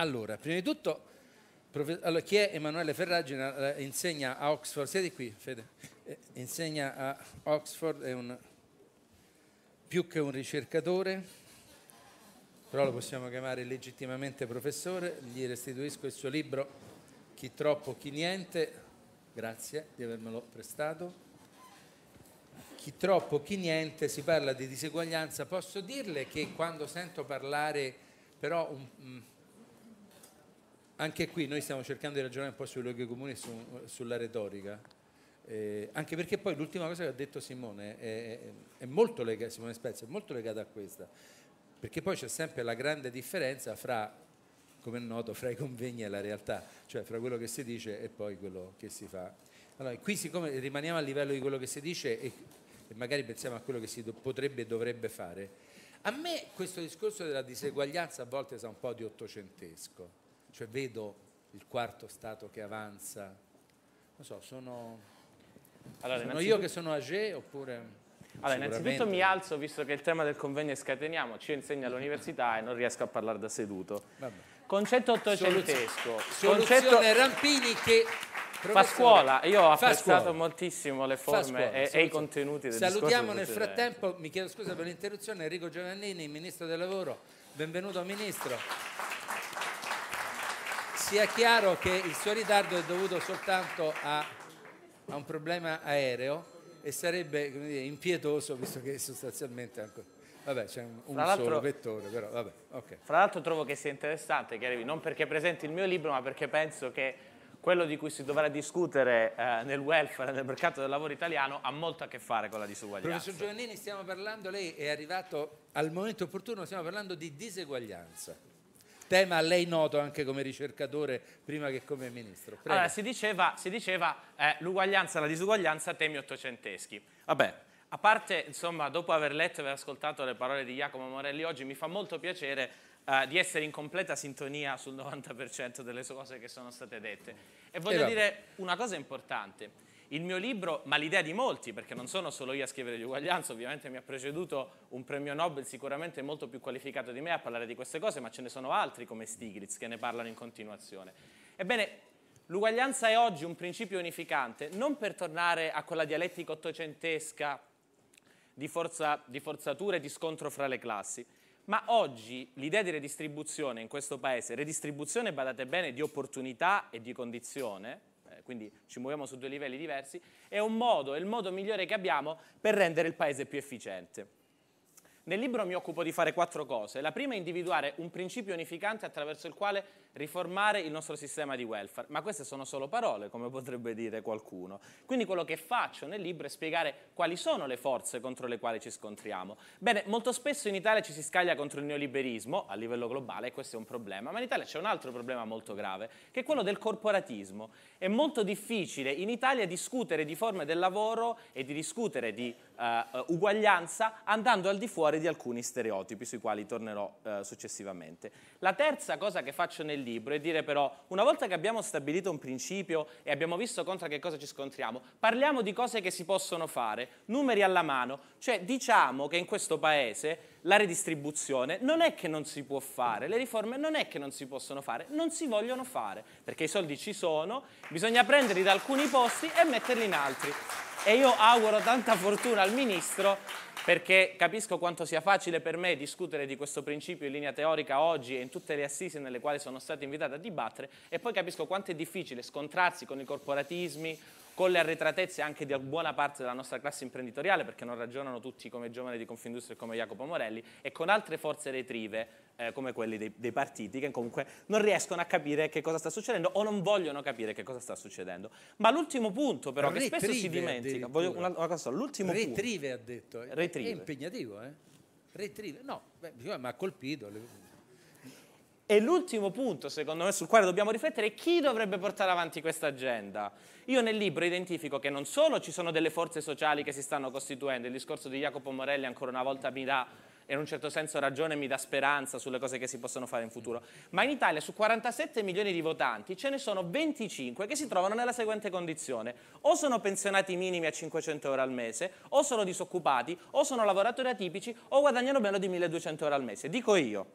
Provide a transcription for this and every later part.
Allora, prima di tutto, prof... allora, chi è Emanuele Ferragina? Eh, insegna a Oxford, siete qui Fede, eh, insegna a Oxford, è un... più che un ricercatore, però lo possiamo chiamare legittimamente professore, gli restituisco il suo libro Chi troppo, chi niente, grazie di avermelo prestato. Chi troppo, chi niente, si parla di diseguaglianza, posso dirle che quando sento parlare però... Un, mm, anche qui noi stiamo cercando di ragionare un po' sui luoghi comuni e su, sulla retorica, eh, anche perché poi l'ultima cosa che ha detto Simone, è, è, è lega, Simone Spezia è molto legata a questa, perché poi c'è sempre la grande differenza fra, come è noto, fra i convegni e la realtà, cioè fra quello che si dice e poi quello che si fa. Allora, qui siccome rimaniamo a livello di quello che si dice e, e magari pensiamo a quello che si do, potrebbe e dovrebbe fare, a me questo discorso della diseguaglianza a volte sa un po' di ottocentesco cioè vedo il quarto Stato che avanza, non so, sono, allora, sono io che sono AG oppure... Allora, innanzitutto mi alzo, visto che il tema del convegno è scateniamo, ci insegna all'università e non riesco a parlare da seduto. Vabbè. Concetto ottocentesco. Soluz concetto... Rampini che... fa scuola, io ho apprezzato scuola. moltissimo le forme e, e, i contenuti del Salutiamo nel frattempo, mi chiedo scusa per l'interruzione, Enrico Giovannini, Ministro del Lavoro. Benvenuto Ministro sia chiaro che il suo ritardo è dovuto soltanto a, a un problema aereo e sarebbe dire, impietoso visto che sostanzialmente ancora... Vabbè, c'è un, un solo vettore, però vabbè, okay. Fra l'altro trovo che sia interessante che arrivi, non perché presenti il mio libro, ma perché penso che quello di cui si dovrà discutere eh, nel welfare, nel mercato del lavoro italiano, ha molto a che fare con la disuguaglianza. Professor Giovannini, stiamo parlando, lei è arrivato al momento opportuno, stiamo parlando di diseguaglianza tema a lei noto anche come ricercatore prima che come ministro. Prego. Allora, si diceva, si diceva eh, l'uguaglianza e la disuguaglianza temi ottocenteschi. Vabbè, a parte, insomma, dopo aver letto e aver ascoltato le parole di Giacomo Morelli oggi, mi fa molto piacere eh, di essere in completa sintonia sul 90% delle cose che sono state dette. E voglio e dire una cosa importante. Il mio libro, ma l'idea di molti, perché non sono solo io a scrivere di uguaglianza, ovviamente mi ha preceduto un premio Nobel sicuramente molto più qualificato di me a parlare di queste cose, ma ce ne sono altri come Stiglitz che ne parlano in continuazione. Ebbene, l'uguaglianza è oggi un principio unificante, non per tornare a quella dialettica ottocentesca di, forza, di forzatura e di scontro fra le classi, ma oggi l'idea di redistribuzione in questo paese, redistribuzione badate bene di opportunità e di condizione, quindi ci muoviamo su due livelli diversi, è un modo, è il modo migliore che abbiamo per rendere il paese più efficiente. Nel libro mi occupo di fare quattro cose. La prima è individuare un principio unificante attraverso il quale riformare il nostro sistema di welfare. Ma queste sono solo parole, come potrebbe dire qualcuno. Quindi quello che faccio nel libro è spiegare quali sono le forze contro le quali ci scontriamo. Bene, molto spesso in Italia ci si scaglia contro il neoliberismo a livello globale, e questo è un problema, ma in Italia c'è un altro problema molto grave, che è quello del corporatismo. È molto difficile in Italia discutere di forme del lavoro e di discutere di eh, uguaglianza andando al di fuori di alcuni stereotipi sui quali tornerò eh, successivamente. La terza cosa che faccio nel libro è dire però una volta che abbiamo stabilito un principio e abbiamo visto contro che cosa ci scontriamo, parliamo di cose che si possono fare, numeri alla mano, cioè diciamo che in questo paese la redistribuzione non è che non si può fare, le riforme non è che non si possono fare, non si vogliono fare, perché i soldi ci sono, bisogna prenderli da alcuni posti e metterli in altri e io auguro tanta fortuna al Ministro perché capisco quanto sia facile per me discutere di questo principio in linea teorica oggi e in tutte le assise nelle quali sono stato invitato a dibattere e poi capisco quanto è difficile scontrarsi con i corporatismi, con le arretratezze anche di buona parte della nostra classe imprenditoriale perché non ragionano tutti come giovani di Confindustria e come Jacopo Morelli e con altre forze retrive eh, come quelli dei, dei, partiti che comunque non riescono a capire che cosa sta succedendo o non vogliono capire che cosa sta succedendo. Ma l'ultimo punto però Ray che spesso si dimentica, voglio una, una cosa, l'ultimo Ray punto. Retrive ha detto, eh. Retrive. è impegnativo, eh? Retrive, no, cioè, mi ha colpito. E l'ultimo punto, secondo me, sul quale dobbiamo riflettere è chi dovrebbe portare avanti questa agenda. Io nel libro identifico che non solo ci sono delle forze sociali che si stanno costituendo, il discorso di Jacopo Morelli ancora una volta mi dà e in un certo senso ragione mi dà speranza sulle cose che si possono fare in futuro, ma in Italia su 47 milioni di votanti ce ne sono 25 che si trovano nella seguente condizione, o sono pensionati minimi a 500 euro al mese, o sono disoccupati, o sono lavoratori atipici, o guadagnano meno di 1200 euro al mese. Dico io,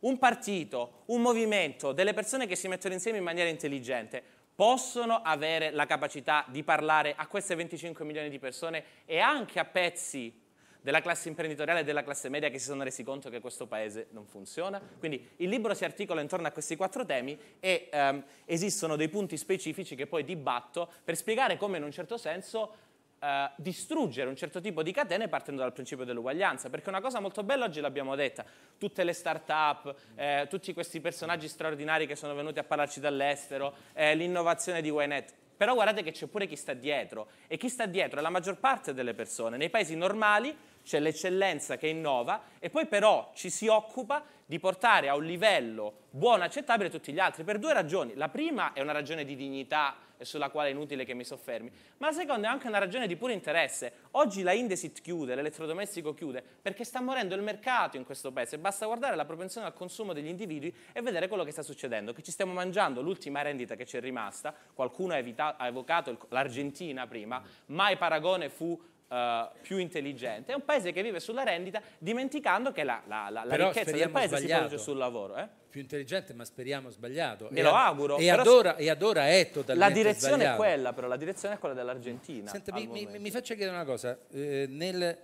un partito, un movimento, delle persone che si mettono insieme in maniera intelligente possono avere la capacità di parlare a queste 25 milioni di persone e anche a pezzi della classe imprenditoriale e della classe media che si sono resi conto che questo paese non funziona. Quindi il libro si articola intorno a questi quattro temi e ehm, esistono dei punti specifici che poi dibatto per spiegare come in un certo senso Uh, distruggere un certo tipo di catene partendo dal principio dell'uguaglianza, perché una cosa molto bella oggi l'abbiamo detta, tutte le start-up, eh, tutti questi personaggi straordinari che sono venuti a parlarci dall'estero, eh, l'innovazione di Wynette. però guardate che c'è pure chi sta dietro e chi sta dietro è la maggior parte delle persone, nei paesi normali c'è l'eccellenza che innova e poi però ci si occupa di portare a un livello buono, accettabile tutti gli altri, per due ragioni. La prima è una ragione di dignità sulla quale è inutile che mi soffermi, ma la seconda è anche una ragione di puro interesse. Oggi la Indesit chiude, l'elettrodomestico chiude, perché sta morendo il mercato in questo paese, basta guardare la propensione al consumo degli individui e vedere quello che sta succedendo, che ci stiamo mangiando l'ultima rendita che ci è rimasta, qualcuno ha, evita- ha evocato l'Argentina prima, mai paragone fu eh, più intelligente, è un paese che vive sulla rendita dimenticando che la, la, la, la ricchezza del paese sbagliato. si produce sul lavoro. Eh? Più intelligente ma speriamo sbagliato. Me e lo auguro. E adora, e adora è totalmente La direzione sbagliato. è quella però, la direzione è quella dell'Argentina. Senta, mi, mi, mi, faccia chiedere una cosa, eh, nel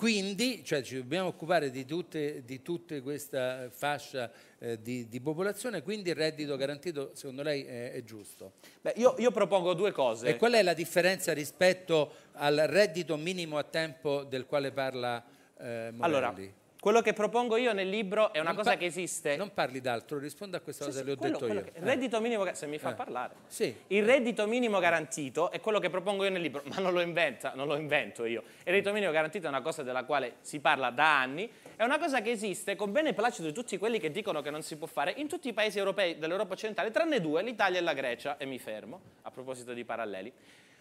quindi cioè, ci dobbiamo occupare di, tutte, di tutta questa fascia eh, di, di, popolazione, quindi il reddito garantito secondo lei è, è giusto? Beh, io, io, propongo due cose. E qual è la differenza rispetto al reddito minimo a tempo del quale parla eh, Morelli? Allora, quello che propongo io nel libro è una non cosa che esiste. Non parli d'altro, rispondo a questa sì, cosa sì, che le ho detto io. Che, il reddito eh. minimo, se mi fa eh. parlare. Sì. Il reddito minimo garantito è quello che propongo io nel libro, ma non lo, inventa, non lo invento io. Il reddito minimo garantito è una cosa della quale si parla da anni, è una cosa che esiste con bene placido di tutti quelli che dicono che non si può fare in tutti i paesi europei dell'Europa occidentale, tranne due, l'Italia e la Grecia, e mi fermo a proposito di paralleli.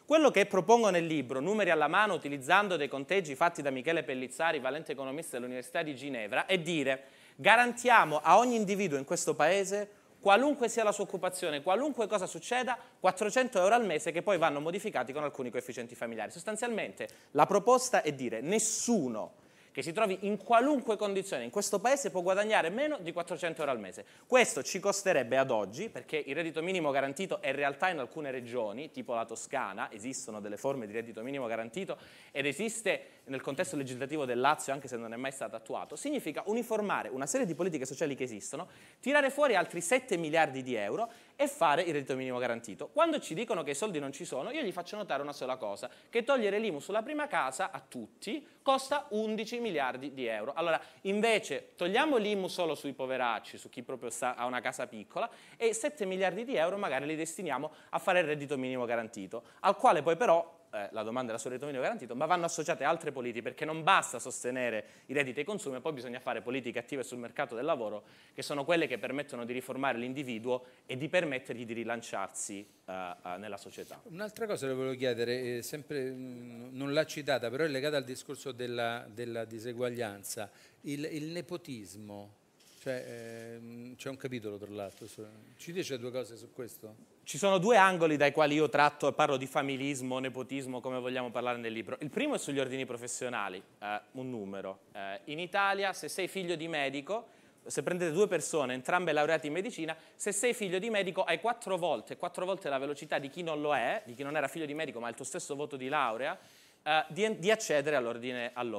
Quello che propongo nel libro, numeri alla mano utilizzando dei conteggi fatti da Michele Pellizzari, valente economista dell'Università di Ginevra, è dire garantiamo a ogni individuo in questo paese qualunque sia la sua occupazione, qualunque cosa succeda, 400 euro al mese che poi vanno modificati con alcuni coefficienti familiari. Sostanzialmente la proposta è dire nessuno che si trovi in qualunque condizione in questo paese può guadagnare meno di 400 euro al mese. Questo ci costerebbe ad oggi, perché il reddito minimo garantito è in realtà in alcune regioni, tipo la Toscana, esistono delle forme di reddito minimo garantito ed esiste nel contesto legislativo del Lazio, anche se non è mai stato attuato, significa uniformare una serie di politiche sociali che esistono, tirare fuori altri 7 miliardi di euro e fare il reddito minimo garantito. Quando ci dicono che i soldi non ci sono, io gli faccio notare una sola cosa, che togliere l'IMU sulla prima casa a tutti costa 11 miliardi di euro. Allora, invece, togliamo l'IMU solo sui poveracci, su chi proprio sta, ha una casa piccola, e 7 miliardi di euro magari li destiniamo a fare il reddito minimo garantito, al quale poi però eh, la domanda e la sul reddito minimo garantito, ma vanno associate altre politiche, perché non basta sostenere i redditi e i consumi, ma poi bisogna fare politiche attive sul mercato del lavoro, che sono quelle che permettono di riformare l'individuo e di permettergli di rilanciarsi eh, eh nella società. Un'altra cosa le volevo chiedere, eh, sempre, mm, non l'ha citata, però è legata al discorso della, della diseguaglianza, il, il nepotismo, cioè, ehm, c'è un capitolo tra l'altro, ci dice due cose su questo? Ci sono due angoli dai quali io tratto e parlo di familismo, nepotismo, come vogliamo parlare nel libro. Il primo è sugli ordini professionali, eh, un numero. Eh, in Italia, se sei figlio di medico, se prendete due persone, entrambe laureate in medicina, se sei figlio di medico hai quattro volte, quattro volte la velocità di chi non lo è, di chi non era figlio di medico ma ha il tuo stesso voto di laurea, eh, di, di accedere all'ordine. All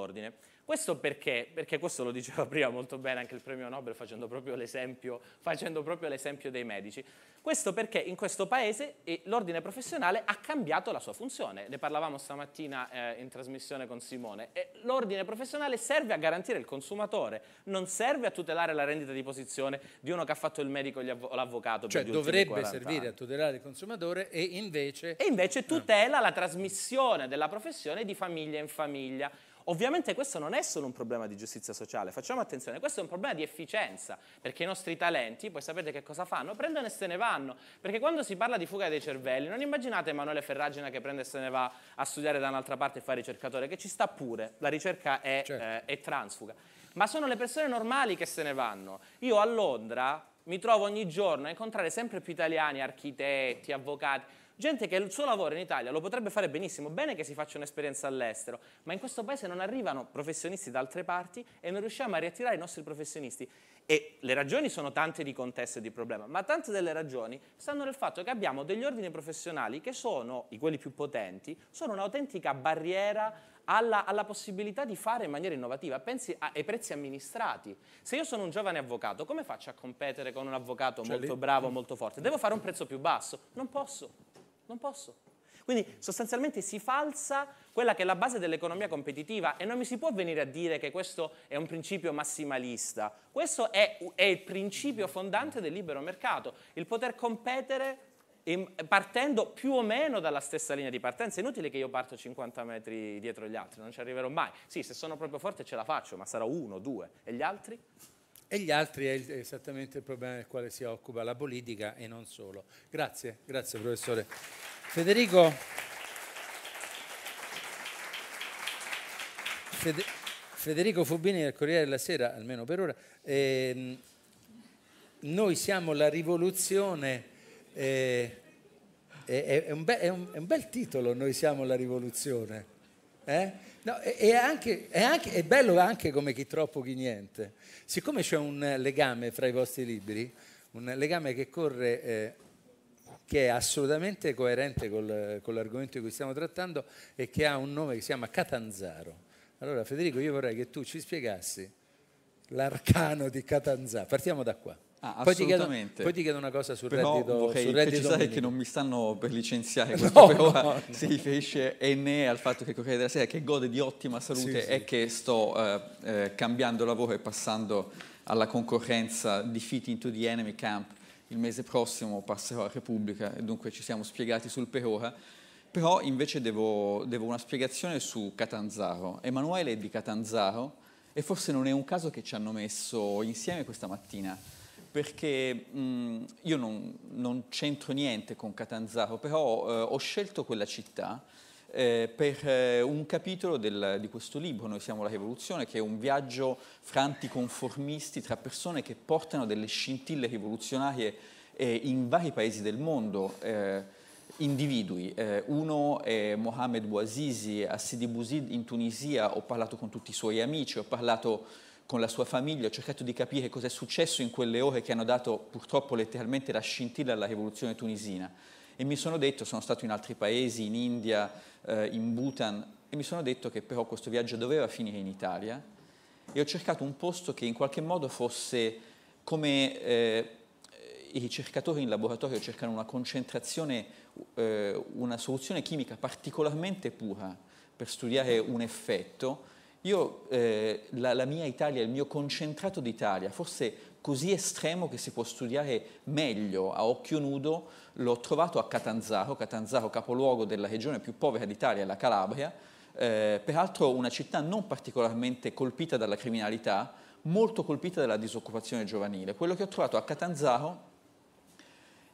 questo perché? Perché questo lo diceva prima molto bene anche il premio Nobel facendo proprio l'esempio, facendo proprio l'esempio dei medici. Questo perché in questo paese l'ordine professionale ha cambiato la sua funzione. Ne parlavamo stamattina eh, in trasmissione con Simone. l'ordine professionale serve a garantire il consumatore, non serve a tutelare la rendita di posizione di uno che ha fatto il medico o l'avvocato. Cioè dovrebbe servire anni. a tutelare il consumatore e invece... E invece tutela no. la trasmissione della professione di famiglia in famiglia. Ovviamente questo non è solo un problema di giustizia sociale, facciamo attenzione, questo è un problema di efficienza, perché i nostri talenti, poi sapete che cosa fanno? Prendono e se ne vanno, perché quando si parla di fuga dei cervelli, non immaginate Emanuele Ferragina che prende e se ne va a studiare da un'altra parte e fa ricercatore, che ci sta pure, la ricerca è, certo. eh, è transfuga, ma sono le persone normali che se ne vanno. Io a Londra mi trovo ogni giorno a incontrare sempre più italiani, architetti, avvocati, gente che il suo lavoro in Italia lo potrebbe fare benissimo, bene che si faccia un'esperienza all'estero, ma in questo paese non arrivano professionisti da altre parti e non riusciamo a riattirare i nostri professionisti. E le ragioni sono tante di contesto e di problema, ma tante delle ragioni stanno nel fatto che abbiamo degli ordini professionali che sono, i quelli più potenti, sono un'autentica barriera alla, alla, possibilità di fare in maniera innovativa, pensi ai prezzi amministrati. Se io sono un giovane avvocato, come faccio a competere con un avvocato cioè molto lì? bravo, mm. molto forte? Devo fare un prezzo più basso? Non posso. Non posso. Quindi sostanzialmente si falsa quella che è la base dell'economia competitiva e non mi si può venire a dire che questo è un principio massimalista. Questo è, è il principio fondante del libero mercato, il poter competere partendo più o meno dalla stessa linea di partenza. È inutile che io parto 50 metri dietro gli altri, non ci arriverò mai. Sì, se sono proprio forte ce la faccio, ma sarò uno, due. E gli altri? e gli altri è esattamente il problema del quale si occupa la politica e non solo. Grazie, grazie professore. Federico, Federico Fubini del Corriere della Sera, almeno per ora, eh, noi siamo la rivoluzione, eh, è, è, un be- è, un, è, un bel titolo, noi siamo la rivoluzione. Eh? No, è, anche, è, anche, è, bello anche come chi troppo chi niente. Siccome c'è un legame fra i vostri libri, un legame che corre, eh, che è assolutamente coerente col, con l'argomento di cui stiamo trattando e che ha un nome che si chiama Catanzaro. Allora Federico, io vorrei che tu ci spiegassi l'arcano di Catanzaro. Partiamo da qua. Ah, poi, ti chiedo, poi, ti chiedo, una cosa sul Però reddito vorrei sul reddito precisare che non mi stanno per licenziare questo no, però no, no. si riferisce e ne al fatto che Corriere della Sera che gode di ottima salute sì, e sì. che sto eh, eh, cambiando lavoro e passando alla concorrenza di Fit into the Enemy Camp il mese prossimo passerò a Repubblica e dunque ci siamo spiegati sul per ora però invece devo, devo una spiegazione su Catanzaro Emanuele è di Catanzaro e forse non è un caso che ci hanno messo insieme questa mattina perché mh, io non, non c'entro niente con Catanzaro, però eh, ho scelto quella città eh, per eh, un capitolo del, di questo libro, Noi siamo la rivoluzione, che è un viaggio fra anticonformisti, tra persone che portano delle scintille rivoluzionarie eh, in vari paesi del mondo, eh, individui. Eh, uno è Mohamed Bouazizi, a Sidi Bouzid in Tunisia, ho parlato con tutti i suoi amici, ho parlato con la sua famiglia, ho cercato di capire cosa è successo in quelle ore che hanno dato purtroppo letteralmente la scintilla alla rivoluzione tunisina. E mi sono detto, sono stato in altri paesi, in India, eh, in Bhutan, e mi sono detto che però questo viaggio doveva finire in Italia e ho cercato un posto che in qualche modo fosse come eh, i ricercatori in laboratorio cercano una concentrazione, eh, una soluzione chimica particolarmente pura per studiare un effetto io, eh, la, la mia Italia, il mio concentrato d'Italia, forse così estremo che si può studiare meglio a occhio nudo, l'ho trovato a Catanzaro, Catanzaro capoluogo della regione più povera d'Italia, la Calabria, eh, peraltro una città non particolarmente colpita dalla criminalità, molto colpita dalla disoccupazione giovanile. Quello che ho trovato a Catanzaro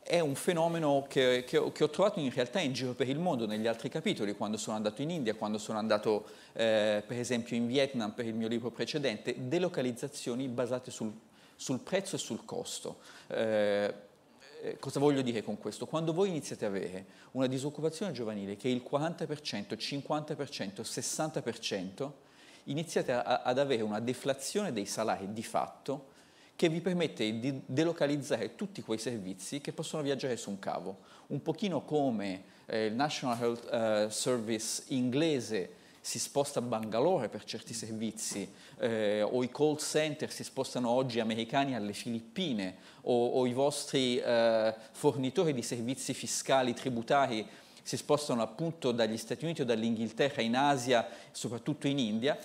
è un fenomeno che, che, che, ho trovato in realtà in giro per il mondo, negli altri capitoli, quando sono andato in India, quando sono andato eh, per esempio in Vietnam per il mio libro precedente, delocalizzazioni basate sul, sul prezzo e sul costo. Eh, eh cosa voglio dire con questo? Quando voi iniziate ad avere una disoccupazione giovanile che è il 40%, 50%, 60%, iniziate a, ad avere una deflazione dei salari di fatto, che vi permette di delocalizzare tutti quei servizi che possono viaggiare su un cavo, un pochino come eh, il National Health uh, Service inglese si sposta a Bangalore per certi servizi, eh, o i call center si spostano oggi americani alle Filippine, o, o i vostri eh, fornitori di servizi fiscali, tributari si spostano appunto dagli Stati Uniti o dall'Inghilterra in Asia, soprattutto in India.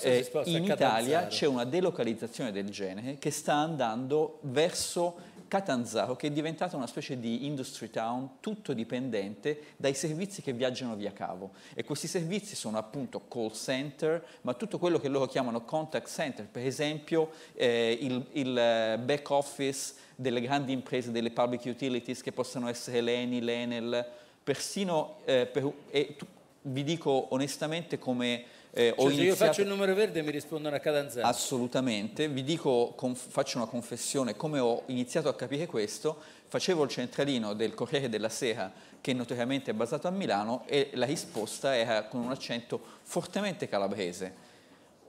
Eh, in Italia c'è una delocalizzazione del genere che sta andando verso Catanzaro, che è diventata una specie di industry town, tutto dipendente dai servizi che viaggiano via cavo. E questi servizi sono appunto call center, ma tutto quello che loro chiamano contact center, per esempio eh, il, il eh, back office delle grandi imprese, delle public utilities che possono essere l'ENI, l'ENEL, persino eh, per, e tu, vi dico onestamente come eh, cioè, iniziato... Se io faccio il numero verde mi rispondono a Cadanzaro. Assolutamente, vi dico, faccio una confessione, come ho iniziato a capire questo, facevo il centralino del Corriere della Sera, che notoriamente è basato a Milano, e la risposta era con un accento fortemente calabrese.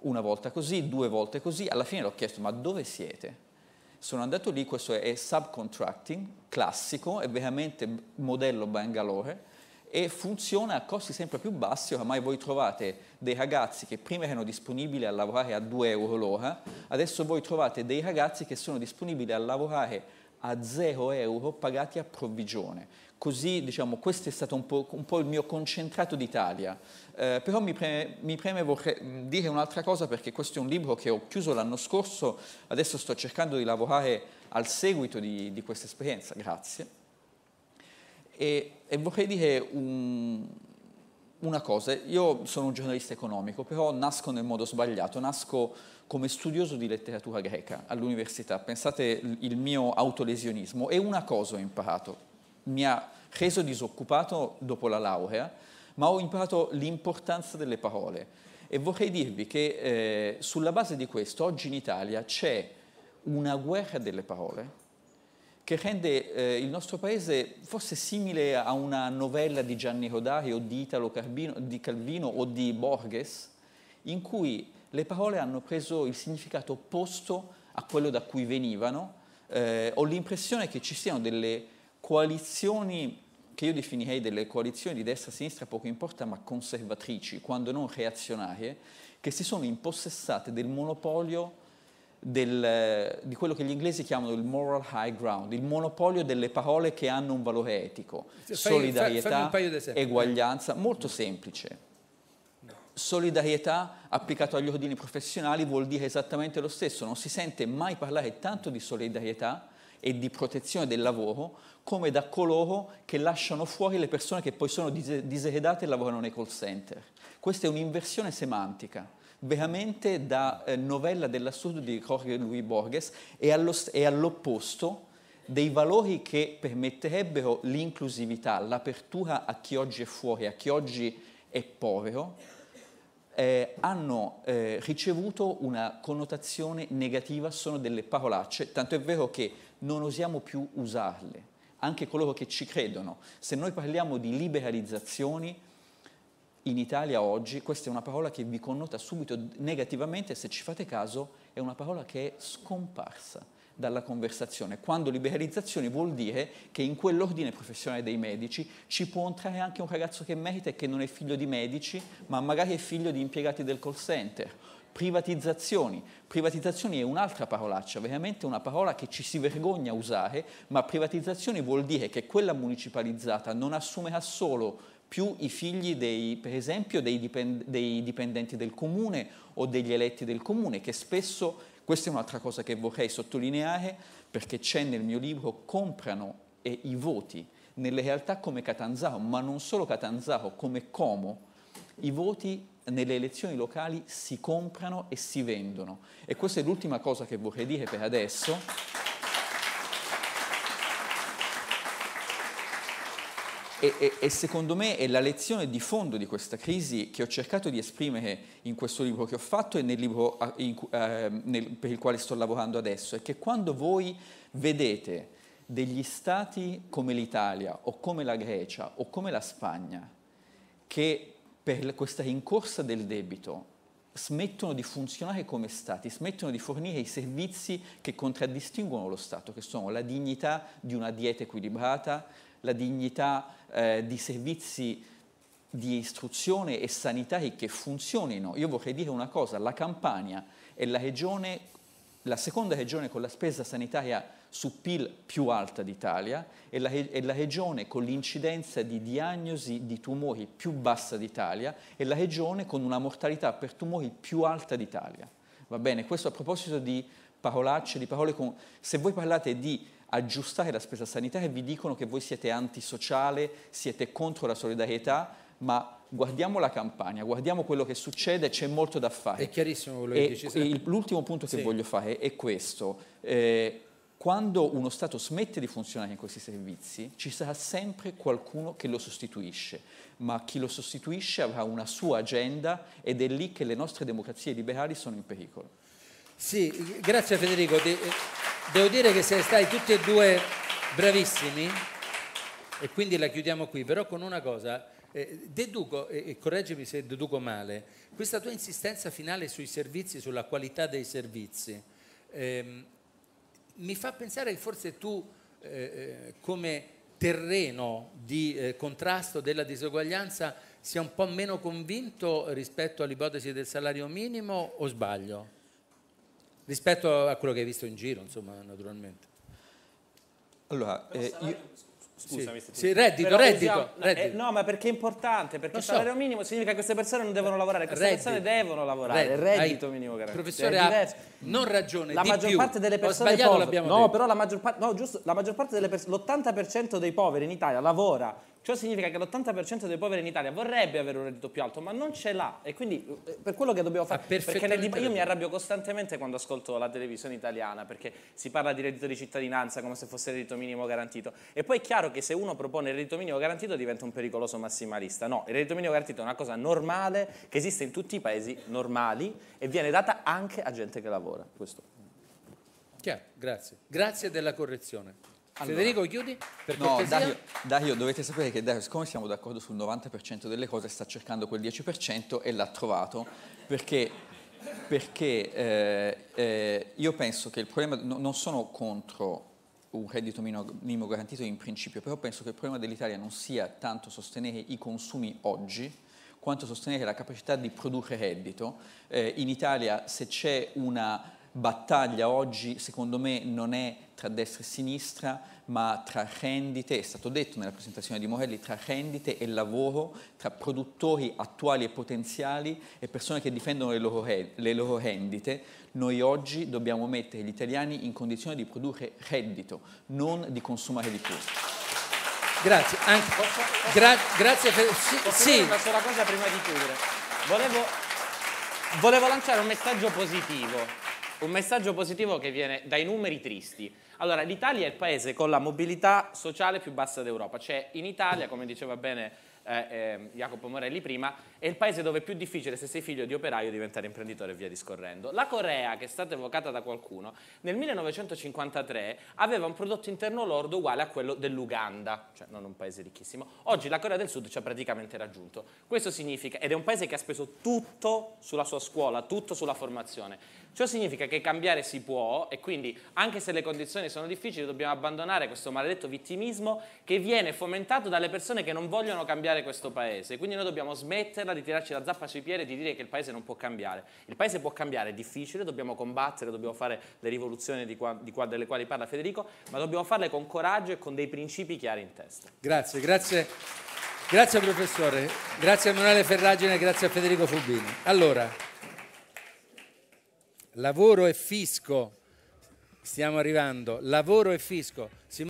Una volta così, due volte così, alla fine l'ho chiesto, ma dove siete? Sono andato lì, questo è subcontracting classico, è veramente modello Bangalore e funziona a costi sempre più bassi, ormai voi trovate dei ragazzi che prima erano disponibili a lavorare a 2 euro l'ora, adesso voi trovate dei ragazzi che sono disponibili a lavorare a 0 euro pagati a provvigione. Così, diciamo, questo è stato un po', un po il mio concentrato d'Italia. Eh, però mi preme, mi preme mm, dire un'altra cosa perché questo è un libro che ho chiuso l'anno scorso, adesso sto cercando di lavorare al seguito di, di questa esperienza, grazie. E, e vorrei dire un, una cosa, io sono un giornalista economico, però nasco nel modo sbagliato, nasco come studioso di letteratura greca all'università, pensate il mio autolesionismo, e una cosa ho imparato, mi ha reso disoccupato dopo la laurea, ma ho imparato l'importanza delle parole. E vorrei dirvi che eh, sulla base di questo oggi in Italia c'è una guerra delle parole che rende eh, il nostro paese forse simile a una novella di Gianni Rodari o di Italo Carbino, di Calvino o di Borges, in cui le parole hanno preso il significato opposto a quello da cui venivano. Eh, ho l'impressione che ci siano delle coalizioni che io definirei delle coalizioni di destra-sinistra e poco importa, ma conservatrici, quando non reazionarie, che si sono impossessate del monopolio del, di quello che gli inglesi chiamano il moral high ground, il monopolio delle parole che hanno un valore etico, fai, solidarietà, fai, eguaglianza, molto semplice. Solidarietà applicato agli ordini professionali vuol dire esattamente lo stesso, non si sente mai parlare tanto di solidarietà e di protezione del lavoro come da coloro che lasciano fuori le persone che poi sono dis- diseredate e lavorano nei call center. Questa è un'inversione semantica veramente da eh, novella dell'assurdo di Jorge Luis Borges e, allo, all'opposto dei valori che permetterebbero l'inclusività, l'apertura a chi oggi è fuori, a chi oggi è povero, eh, hanno eh, ricevuto una connotazione negativa, sono delle parolacce, tanto è vero che non osiamo più usarle, anche coloro che ci credono. Se noi parliamo di liberalizzazioni, in Italia oggi questa è una parola che vi connota subito negativamente, se ci fate caso è una parola che è scomparsa dalla conversazione, quando liberalizzazione vuol dire che in quell'ordine professionale dei medici ci può entrare anche un ragazzo che merita e che non è figlio di medici, ma magari è figlio di impiegati del call center privatizzazioni. Privatizzazioni è un'altra parolaccia, veramente una parola che ci si vergogna a usare, ma privatizzazioni vuol dire che quella municipalizzata non assumerà solo più i figli dei, per esempio dei, dipend dei dipendenti del comune o degli eletti del comune, che spesso, questa è un'altra cosa che vorrei sottolineare, perché c'è nel mio libro, comprano i voti nelle realtà come Catanzaro, ma non solo Catanzaro, come Como, i voti nelle elezioni locali si comprano e si vendono. E questa è l'ultima cosa che vorrei dire per adesso. E, e, e, secondo me è la lezione di fondo di questa crisi che ho cercato di esprimere in questo libro che ho fatto e nel libro in, eh, nel, per il quale sto lavorando adesso, è che quando voi vedete degli stati come l'Italia o come la Grecia o come la Spagna che per questa rincorsa del debito smettono di funzionare come Stati, smettono di fornire i servizi che contraddistinguono lo Stato, che sono la dignità di una dieta equilibrata, la dignità eh, di servizi di istruzione e sanitari che funzionino. Io vorrei dire una cosa, la Campania è la regione, la seconda regione con la spesa sanitaria su PIL più alta d'Italia e la, è la regione con l'incidenza di diagnosi di tumori più bassa d'Italia e la regione con una mortalità per tumori più alta d'Italia. Va bene, questo a proposito di parolacce, di parole con... Se voi parlate di aggiustare la spesa sanitaria vi dicono che voi siete antisociale, siete contro la solidarietà, ma guardiamo la campagna, guardiamo quello che succede, c'è molto da fare. È chiarissimo quello che dici. L'ultimo punto che sì. voglio fare è questo. Eh, quando uno Stato smette di funzionare in questi servizi, ci sarà sempre qualcuno che lo sostituisce, ma chi lo sostituisce avrà una sua agenda ed è lì che le nostre democrazie liberali sono in pericolo. Sì, grazie Federico. De- eh, devo dire che siete stati tutti e due bravissimi e quindi la chiudiamo qui, però con una cosa. Eh, deduco, e eh, correggimi se deduco male, questa tua insistenza finale sui servizi, sulla qualità dei servizi, ehm, mi fa pensare che forse tu eh, eh come terreno di eh, contrasto della disuguaglianza sia un po' meno convinto rispetto all'ipotesi del salario minimo o sbaglio? Rispetto a quello che hai visto in giro, insomma, naturalmente. Allora, eh, io... Scusami sì, sì reddito, reddito, usiamo, eh, reddito. Eh, no, ma perché è importante? Perché il so. salario minimo significa che queste persone non devono lavorare, queste reddito. persone devono lavorare. Reddito, reddito minimo garantito. Professore, ha non ragione. La maggior più. parte delle persone. povere, no, detto. però la maggior, pa- no, giusto, la maggior parte delle persone. L'80% dei poveri in Italia lavora Ciò significa che l'80% dei poveri in Italia vorrebbe avere un reddito più alto, ma non ce l'ha. E quindi eh, per quello che dobbiamo ah, fare... Dib- io mi arrabbio costantemente quando ascolto la televisione italiana, perché si parla di reddito di cittadinanza come se fosse reddito minimo garantito. E poi è chiaro che se uno propone il reddito minimo garantito diventa un pericoloso massimalista. No, il reddito minimo garantito è una cosa normale che esiste in tutti i paesi normali e viene data anche a gente che lavora. Questo. Chiaro, grazie. Grazie della correzione. Allora, Federico, chiudi? Per no, Dario, Dario, dovete sapere che Dario, siccome siamo d'accordo sul 90% delle cose, sta cercando quel 10% e l'ha trovato perché, perché eh, eh, io penso che il problema, no, non sono contro un reddito minimo garantito in principio, però penso che il problema dell'Italia non sia tanto sostenere i consumi oggi, quanto sostenere la capacità di produrre reddito. Eh, in Italia se c'è una battaglia oggi, secondo me non è tra destra e sinistra, ma tra rendite, è stato detto nella presentazione di Morelli, tra rendite e lavoro, tra produttori attuali e potenziali e persone che difendono le loro, le loro rendite, noi oggi dobbiamo mettere gli italiani in condizione di produrre reddito, non di consumare di più. Grazie, anche, posso, posso, gra grazie per... Sì, sì. una sola cosa prima di chiudere. Volevo, volevo lanciare un messaggio positivo, un messaggio positivo che viene dai numeri tristi. Allora, l'Italia è il paese con la mobilità sociale più bassa d'Europa, cioè in Italia, come diceva bene eh, eh, Jacopo Morelli prima, è il paese dove è più difficile se sei figlio di operaio diventare imprenditore e via discorrendo. La Corea, che è stata evocata da qualcuno, nel 1953 aveva un prodotto interno lordo uguale a quello dell'Uganda, cioè non un paese ricchissimo. Oggi la Corea del Sud ci ha praticamente raggiunto. Questo significa, ed è un paese che ha speso tutto sulla sua scuola, tutto sulla formazione. Ciò significa che cambiare si può e quindi anche se le condizioni sono difficili dobbiamo abbandonare questo maledetto vittimismo che viene fomentato dalle persone che non vogliono cambiare cambiare questo paese, quindi noi dobbiamo smetterla di tirarci la zappa sui piedi e di dire che il paese non può cambiare. Il paese può cambiare, è difficile, dobbiamo combattere, dobbiamo fare le rivoluzioni di qua, di qua, delle quali parla Federico, ma dobbiamo farle con coraggio e con dei principi chiari in testa. Grazie, grazie, grazie professore, grazie a Emanuele Ferragine, e grazie a Federico Fubini. Allora, lavoro e fisco, stiamo arrivando, lavoro e fisco. Simone